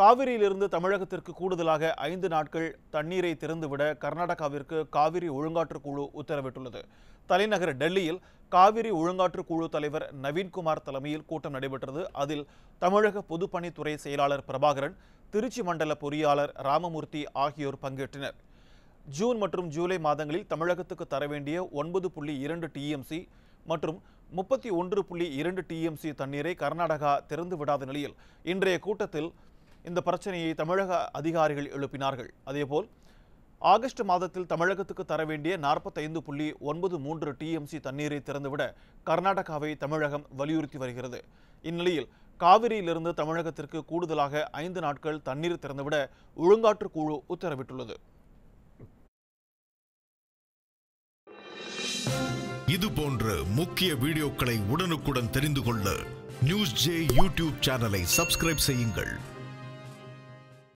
காவிரியிலிருந்து தமிழகத்திற்கு கூடுதலாக ஐந்து நாட்கள் தண்ணீரை திறந்துவிட கர்நாடகாவிற்கு காவிரி ஒழுங்காற்று குழு உத்தரவிட்டுள்ளது தலைநகர் டெல்லியில் காவிரி ஒழுங்காற்று குழு தலைவர் நவீன்குமார் தலைமையில் கூட்டம் நடைபெற்றது அதில் தமிழக பொதுப்பணித்துறை செயலாளர் பிரபாகரன் திருச்சி மண்டல பொறியாளர் ராமமூர்த்தி ஆகியோர் பங்கேற்றனர் ஜூன் மற்றும் ஜூலை மாதங்களில் தமிழகத்துக்கு தர வேண்டிய ஒன்பது புள்ளி இரண்டு டிஎம்சி மற்றும் முப்பத்தி ஒன்று புள்ளி இரண்டு டிஎம்சி தண்ணீரை கர்நாடகா திறந்து விடாத நிலையில் இன்றைய கூட்டத்தில் இந்த பிரச்சனையை தமிழக அதிகாரிகள் எழுப்பினார்கள் அதேபோல் ஆகஸ்ட் மாதத்தில் தமிழகத்துக்கு தர வேண்டிய நாற்பத்தைந்து புள்ளி ஒன்பது மூன்று டிஎம்சி தண்ணீரை திறந்துவிட கர்நாடகாவை தமிழகம் வலியுறுத்தி வருகிறது இந்நிலையில் காவிரியிலிருந்து தமிழகத்திற்கு கூடுதலாக ஐந்து நாட்கள் தண்ணீர் திறந்துவிட ஒழுங்காற்று குழு உத்தரவிட்டுள்ளது இது போன்ற முக்கிய வீடியோக்களை உடனுக்குடன் தெரிந்து கொள்ள நியூஸ் ஜே யூடியூப் சேனலை சப்ஸ்கிரைப் செய்யுங்கள்